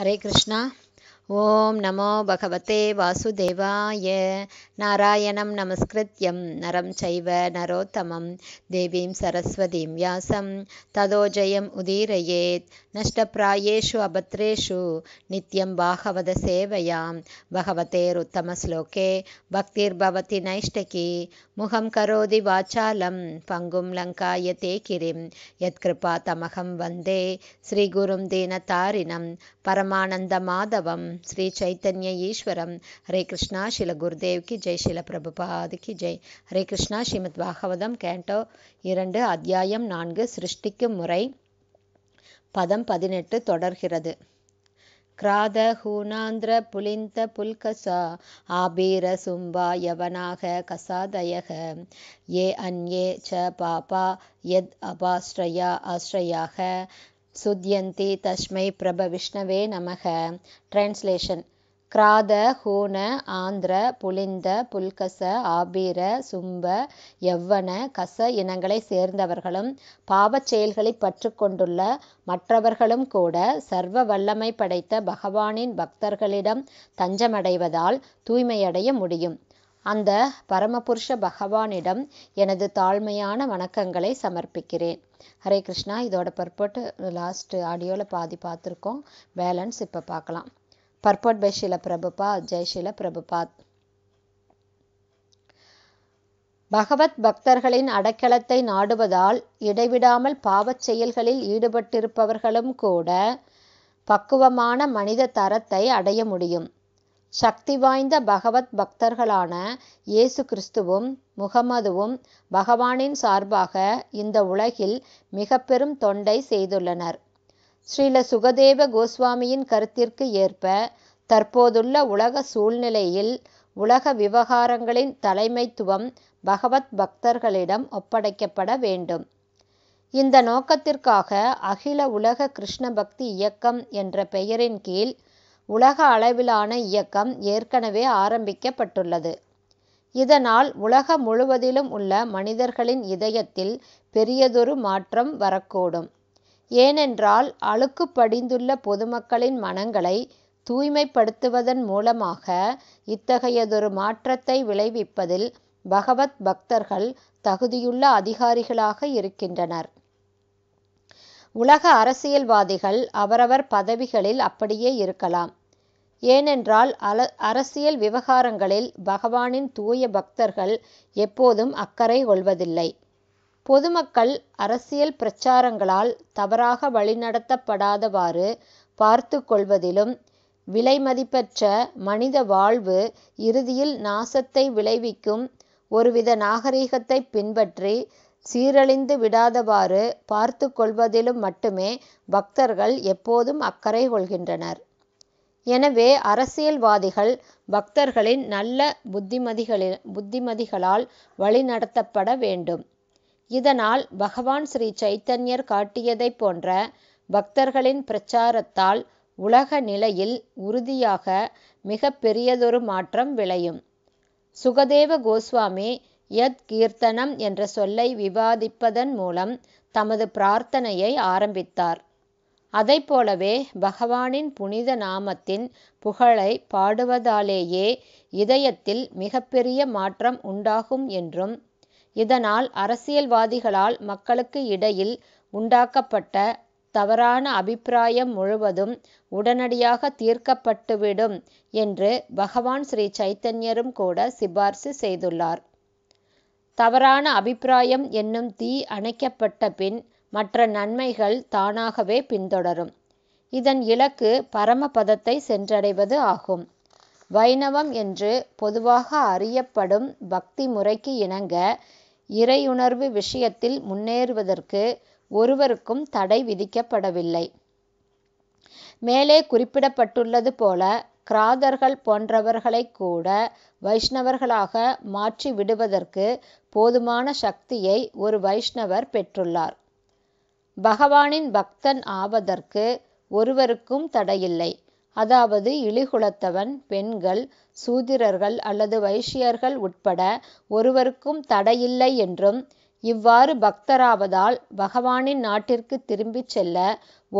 હરે કૃષ્ણ ॐ नमो भगवते वासुदेवाय नारायणं नमस्कृत्यं नरं चैव नरोत्तमं देवीं सरस्वतीं व्यासं तदोजयम् उदीरयेत् नष्टप्रायेषु अभद्रेषु नित्यं भागवदसेवयां भगवतेरुत्तमश्लोके भक्तिर्भवति नैष्टकी मुखं करोति वाचालं पङ्गुं लङ्कायते किरिं यत्कृपातमहं वन्दे श्रीगुरुं दीनतारिणं परमानन्दमाधवम् శ్రీ చైతన్య ఈశ్వరం హరే కృష్ణ శిల గురుదేవ్కి జై శిల ప్రభుపాదికి ஜெய் ஹரே கிருஷ்ணா ஸ்ரீமத் பாகவதம் கேண்டோ இரண்டு அத்தியாயம் நான்கு சிருஷ்டிக்கும் முறை பதம் பதினெட்டு தொடர்கிறது கிராத ஹூனாந்திர புலிந்த புல்கசா ஆபீர சும்பா யவனாக கசாதயக ஏ அந்யே ச பாபா யத் அபாஸ்ரயா ஆஸ்ரயாக சுத்யந்தி தஸ்மை பிரப விஷ்ணவே நமக டிரான்ஸ்லேஷன் கிராத ஹூன ஆந்திர புலிந்த புல்கச ஆபீர சும்ப எவ்வன கச இனங்களை சேர்ந்தவர்களும் பாவச் செயல்களை பற்று கொண்டுள்ள மற்றவர்களும் கூட சர்வ வல்லமை படைத்த பகவானின் பக்தர்களிடம் தஞ்சமடைவதால் தூய்மையடைய முடியும் அந்த பரமபுருஷ பகவானிடம் எனது தாழ்மையான வணக்கங்களை சமர்ப்பிக்கிறேன் ஹரே கிருஷ்ணா இதோட பர்பட் லாஸ்ட் ஆடியோவில் பாதி பார்த்துருக்கோம் பேலன்ஸ் இப்போ பார்க்கலாம் பர்பட் பை பிரபுபா ஜெய்ஷில பிரபுபாத் பகவத் பக்தர்களின் அடைக்கலத்தை நாடுவதால் இடைவிடாமல் பாவச் செயல்களில் ஈடுபட்டிருப்பவர்களும் கூட பக்குவமான மனித தரத்தை அடைய முடியும் சக்தி வாய்ந்த பகவத் பக்தர்களான இயேசு கிறிஸ்துவும் முகமதுவும் பகவானின் சார்பாக இந்த உலகில் மிக பெரும் தொண்டை செய்துள்ளனர் ஸ்ரீல சுகதேவ கோஸ்வாமியின் கருத்திற்கு ஏற்ப தற்போதுள்ள உலக சூழ்நிலையில் உலக விவகாரங்களின் தலைமைத்துவம் பகவத் பக்தர்களிடம் ஒப்படைக்கப்பட வேண்டும் இந்த நோக்கத்திற்காக அகில உலக கிருஷ்ண பக்தி இயக்கம் என்ற பெயரின் கீழ் உலக அளவிலான இயக்கம் ஏற்கனவே ஆரம்பிக்கப்பட்டுள்ளது. இதனால் உலகம் முழுவதிலும் உள்ள மனிதர்களின் இதயத்தில் பெரியதொரு மாற்றம் வரக்கூடும். ஏனென்றால் அழுக்கு படிந்துள்ள பொதுமக்களின் மனங்களை தூய்மைப்படுத்துவதன் மூலமாக இத்தகையதொரு மாற்றத்தை விளைவிப்பதில் பகவத் பக்தர்கள் தகுதியுள்ள அதிகாரிகளாக இருக்கின்றனர். உலக அரசியல்வாதிகள் அவரவர் பதவிகளில் அப்படியே இருக்கலாம். ஏனென்றால் அல அரசியல் விவகாரங்களில் பகவானின் தூய பக்தர்கள் எப்போதும் அக்கறை கொள்வதில்லை. பொதுமக்கள் அரசியல் பிரச்சாரங்களால் தவறாக வழிநடத்தப்படாதவாறு பார்த்து கொள்வதிலும் விலைமதிப்பற்ற மனித வாழ்வு இறுதியில் நாசத்தை விளைவிக்கும் ஒருவித நாகரிகத்தை பின்பற்றி சீரழிந்து விடாதவாறு பார்த்து கொள்வதிலும் மட்டுமே பக்தர்கள் எப்போதும் அக்கறை கொள்கின்றனர். எனவே அரசியல்வாதிகள் பக்தர்களின் நல்ல புத்திமதிகளில் புத்திமதிகளால் வழிநடத்தப்பட வேண்டும். இதனால் பகவான் ஸ்ரீ சைத்தன்யர் காட்டியதைப் போன்ற பக்தர்களின் பிரச்சாரத்தால் உலக நிலையில் உறுதியாக மிக பெரியதொரு மாற்றம் விளையும். சுகதேவ கோஸ்வாமி யத் கீர்த்தனம் என்ற சொல்லை விவாதிப்பதன் மூலம் தமது பிரார்த்தனையை ஆரம்பித்தார். அதை போலவே பகவானின் புனித நாமத்தின் புகழை பாடுவதாலேயே இதயத்தில் மிகப்பெரிய மாற்றம் உண்டாகும் என்றும் இதனால் அரசியல்வாதிகளால் மக்களுக்கு இடையில் உண்டாக்கப்பட்ட தவறான அபிப்பிராயம் முழுவதும் உடனடியாக தீர்க்கப்பட்டுவிடும் என்று பகவான் ஸ்ரீ சைத்தன்யரும் கூட சிபார்சு செய்துள்ளார் தவறான அபிப்பிராயம் என்னும் தீ அணைக்கப்பட்ட பின் மற்ற நன்மைகள் தானாகவே பின்தொடரும் இதன் இலக்கு பரமபதத்தை சென்றடைவது ஆகும் வைணவம் என்று பொதுவாக அறியப்படும் பக்தி முறைக்கு இணங்க இறையுணர்வு விஷயத்தில் முன்னேறுவதற்கு ஒருவருக்கும் தடை விதிக்கப்படவில்லை மேலே குறிப்பிடப்பட்டுள்ளது போல கிராதர்கள் போன்றவர்களை கூட வைஷ்ணவர்களாக மாற்றி விடுவதற்கு போதுமான சக்தியை ஒரு வைஷ்ணவர் பெற்றுள்ளார் பகவானின் பக்தன் ஆவதற்கு ஒருவருக்கும் தடையில்லை. அதாவது இழிகுலத்தவன், பெண்கள், சூதிரர்கள் அல்லது வைஷ்யர்கள் உட்பட ஒருவருக்கும் தடையில்லை என்றும், இவ்வாறு பக்தராவதால் பகவானின் நாட்டிற்குத் திரும்பிச் செல்ல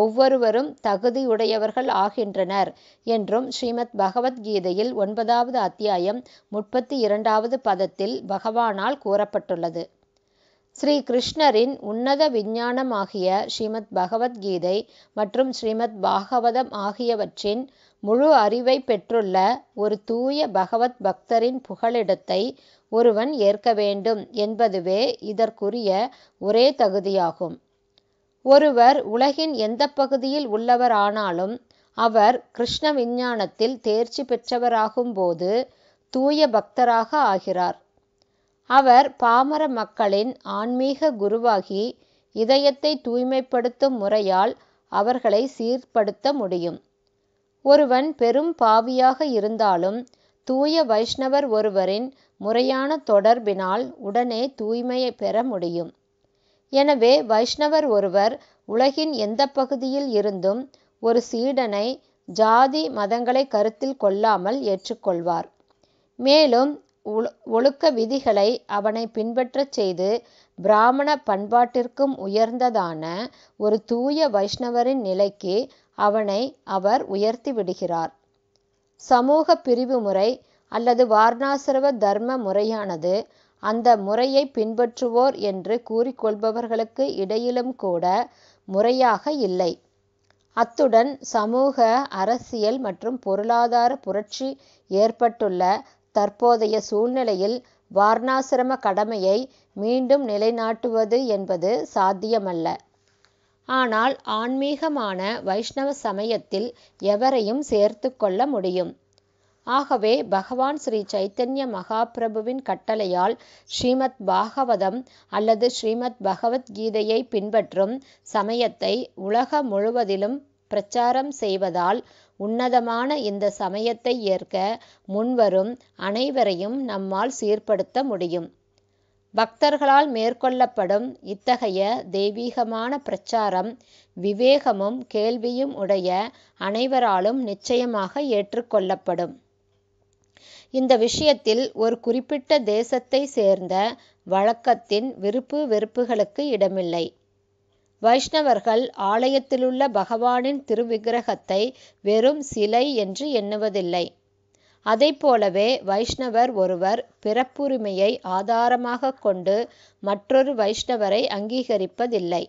ஒவ்வொருவரும் தகுதியுடையவர்கள் ஆகின்றனர் என்றும் ஸ்ரீமத் பகவத்கீதையில் ஒன்பதாவது அத்தியாயம் முப்பத்தி இரண்டாவது பதத்தில் பகவானால் கூறப்பட்டுள்ளது. ஸ்ரீ கிருஷ்ணரின் உன்னத விஞ்ஞானமாகிய ஸ்ரீமத் பகவத்கீதை மற்றும் ஸ்ரீமத் பாகவதம் ஆகியவற்றின் முழு அறிவை பெற்றுள்ள ஒரு தூய பகவத் பக்தரின் புகலிடத்தை ஒருவன் ஏற்க வேண்டும் என்பதுவே இதற்குரிய ஒரே தகுதியாகும் ஒருவர் உலகின் எந்த பகுதியில் உள்ளவரானாலும் அவர் கிருஷ்ண விஞ்ஞானத்தில் தேர்ச்சி பெற்றவராகும் போது தூய பக்தராக ஆகிறார் அவர் பாமர மக்களின் ஆன்மீக குருவாகி இதயத்தை தூய்மைப்படுத்தும் முறையால் அவர்களை சீர்படுத்த முடியும். ஒருவன் பெரும் பாவியாக இருந்தாலும் தூய வைஷ்ணவர் ஒருவரின் முறையான தொடர்பினால் உடனே தூய்மையை பெற முடியும். எனவே வைஷ்ணவர் ஒருவர் உலகின் எந்த பகுதியில் இருந்தும் ஒரு சீடனை ஜாதி மதங்களை கருத்தில் கொள்ளாமல் ஏற்றுக்கொள்வார். மேலும் ஒழுக்க விதிகளை அவனை பின்பற்றச் செய்து பிராமண பண்பாட்டிற்கும் உயர்ந்ததான ஒரு தூய வைஷ்ணவரின் நிலைக்கு அவனை அவர் உயர்த்தி விடுகிறார். சமூக பிரிவு முறை அல்லது வர்ணாசிரம தர்ம முறையானது அந்த முறையை பின்பற்றுவோர் என்று கூறிக்கொள்பவர்களுக்கு இடையிலும் கூட முறையாக இல்லை. அத்துடன் சமூக, அரசியல் மற்றும் பொருளாதார புரட்சி ஏற்பட்டுள்ள தற்போதைய சூழ்நிலையில் வார்ணாசிரம கடமையை மீண்டும் நிலைநாட்டுவது என்பது சாத்தியமல்ல ஆனால் ஆன்மீகமான வைஷ்ணவ சமயத்தில் எவரையும் சேர்த்து கொள்ள முடியும் ஆகவே பகவான் ஸ்ரீ சைத்தன்ய மகாபிரபுவின் கட்டளையால் ஸ்ரீமத் பாகவதம் அல்லது ஸ்ரீமத் பகவத்கீதையை பின்பற்றும் சமயத்தை உலகம் முழுவதிலும் பிரச்சாரம் செய்வதால் உன்னதமான இந்த சமயத்தை ஏற்க முன்வரும் அனைவரையும் நம்மால் சீர்படுத்த முடியும் பக்தர்களால் மேற்கொள்ளப்படும் இத்தகைய தெய்வீகமான பிரச்சாரம் விவேகமும் கேள்வியும் உடைய அனைவராலும் நிச்சயமாக ஏற்றுக்கொள்ளப்படும் இந்த விஷயத்தில் ஒரு குறிப்பிட்ட தேசத்தை சேர்ந்த வழக்கத்தின் விருப்பு வெறுப்புகளுக்கு இடமில்லை வைஷ்ணவர்கள் ஆலயத்திலுள்ள பகவானின் திருவிக்கிரகத்தை வெறும் சிலை என்று எண்ணுவதில்லை அதைப்போலவே வைஷ்ணவர் ஒருவர் பிறப்புரிமையை ஆதாரமாக கொண்டு மற்றொரு வைஷ்ணவரை அங்கீகரிப்பதில்லை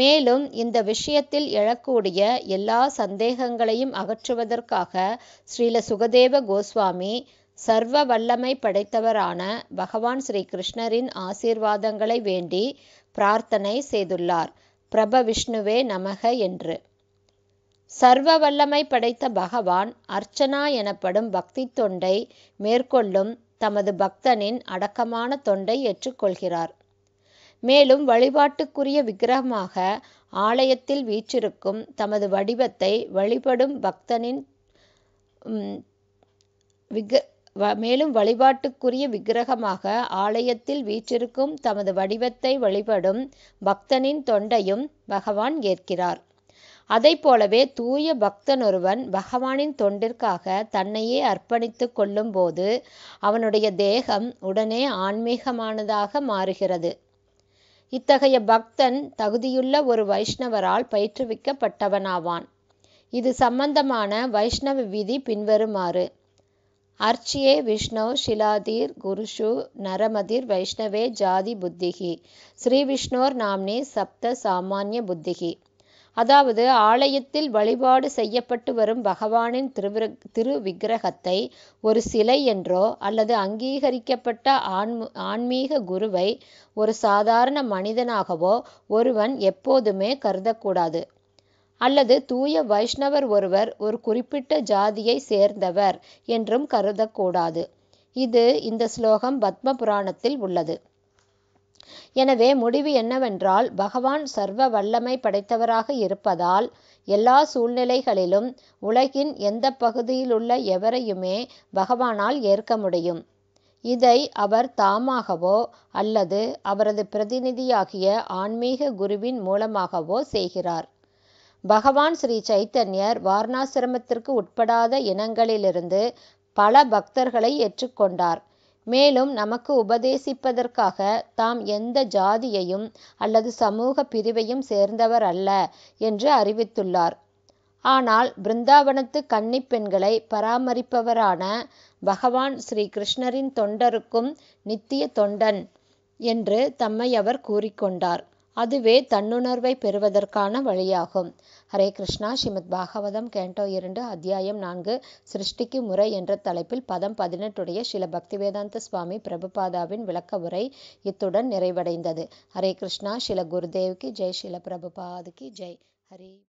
மேலும் இந்த விஷயத்தில் எழக்கூடிய எல்லா சந்தேகங்களையும் அகற்றுவதற்காக ஸ்ரீல சுகதேவ கோஸ்வாமி சர்வ வல்லமை படைத்தவரான பகவான் ஸ்ரீ கிருஷ்ணரின் ஆசீர்வாதங்களை வேண்டி பிரார்த்தனை செய்துள்ளார் பிரப விஷ்ணுவே நமக என்று சர்வ வல்லமை படைத்த பகவான் அர்ச்சனா எனப்படும் பக்தி தொண்டை மேற்கொள்ளும் தமது பக்தனின் அடக்கமான தொண்டை ஏற்றுக்கொள்கிறார் மேலும் வழிபாட்டுக்குரிய விக்கிரகமாக ஆலயத்தில் வீற்றிருக்கும் தமது வடிவத்தை வழிபடும் பக்தனின் விக மேலும் வழிபாட்டுக்குரிய விக்கிரகமாக ஆலயத்தில் வீற்றிருக்கும் தமது வடிவத்தை வழிபடும் பக்தனின் தொண்டையும் பகவான் ஏற்கிறார் அதை போலவே தூய பக்தனொருவன் பகவானின் தொண்டிற்காக தன்னையே அர்ப்பணித்து கொள்ளும்போது அவனுடைய தேகம் உடனே ஆன்மீகமானதாக மாறுகிறது இத்தகைய பக்தன் தகுதியுள்ள ஒரு வைஷ்ணவரால் பயிற்றுவிக்கப்பட்டவனாவான் இது சம்பந்தமான வைஷ்ணவ விதி பின்வருமாறு அர்ச்சியே விஷ்ணு ஷிலாதீர் குருஷு நரமதிர் வைஷ்ணவே ஜாதி புத்திகி ஸ்ரீவிஷ்ணோர் நாம்னே சப்த சாமானிய புத்திகி அதாவது ஆலயத்தில் வழிபாடு செய்யப்பட்டு வரும் பகவானின் திருவிர திருவிக்கிரகத்தை ஒரு சிலை என்றோ அல்லது அங்கீகரிக்கப்பட்ட ஆன்மு ஆன்மீக குருவை ஒரு சாதாரண மனிதனாகவோ ஒருவன் எப்போதுமே கருதக்கூடாது அல்லது தூய வைஷ்ணவர் ஒருவர் ஒரு குறிப்பிட்ட ஜாதியை சேர்ந்தவர் என்றும் கருதக்கூடாது. இது இந்த ஸ்லோகம் பத்ம புராணத்தில் உள்ளது. எனவே முடிவு என்னவென்றால் பகவான் சர்வ வல்லமை படைத்தவராக இருப்பதால் எல்லா சூழ்நிலைகளிலும் உலகின் எந்த பகுதியிலுள்ள எவரையுமே பகவானால் ஏற்க முடியும். இதை அவர் தாமாகவோ அல்லது அவரது பிரதிநிதியாகிய ஆன்மீக குருவின் மூலமாகவோ செய்கிறார். பகவான் ஸ்ரீ சைத்தன்யர் வாரணாசிரமத்திற்கு உட்படாத இனங்களிலிருந்து பல பக்தர்களை ஏற்றுக்கொண்டார் மேலும் நமக்கு உபதேசிப்பதற்காக தாம் எந்த ஜாதியையும் அல்லது சமூக பிரிவையும் சேர்ந்தவர் அல்ல என்று அறிவித்துள்ளார் ஆனால் பிருந்தாவனத்து கன்னி பெண்களை பராமரிப்பவரான பகவான் ஸ்ரீ கிருஷ்ணரின் தொண்டருக்கும் நித்திய தொண்டன் என்று தம்மை அவர் கூறிக்கொண்டார் அதுவே தன்னுணர்வை பெறுவதற்கான வழியாகும் ஹரே கிருஷ்ணா ஸ்ரீமத் பாகவதம் கேண்டோ இரண்டு அத்தியாயம் நான்கு சிருஷ்டிக்கு முறை என்ற தலைப்பில் பதம் பதினெட்டுடைய சில பக்திவேதாந்த சுவாமி பிரபுபாதாவின் விளக்க உரை இத்துடன் நிறைவடைந்தது ஹரே கிருஷ்ணா சில குருதேவ்கி ஜெய் ஸ்ரீல பிரபுபாதுக்கு ஜெய் ஹரி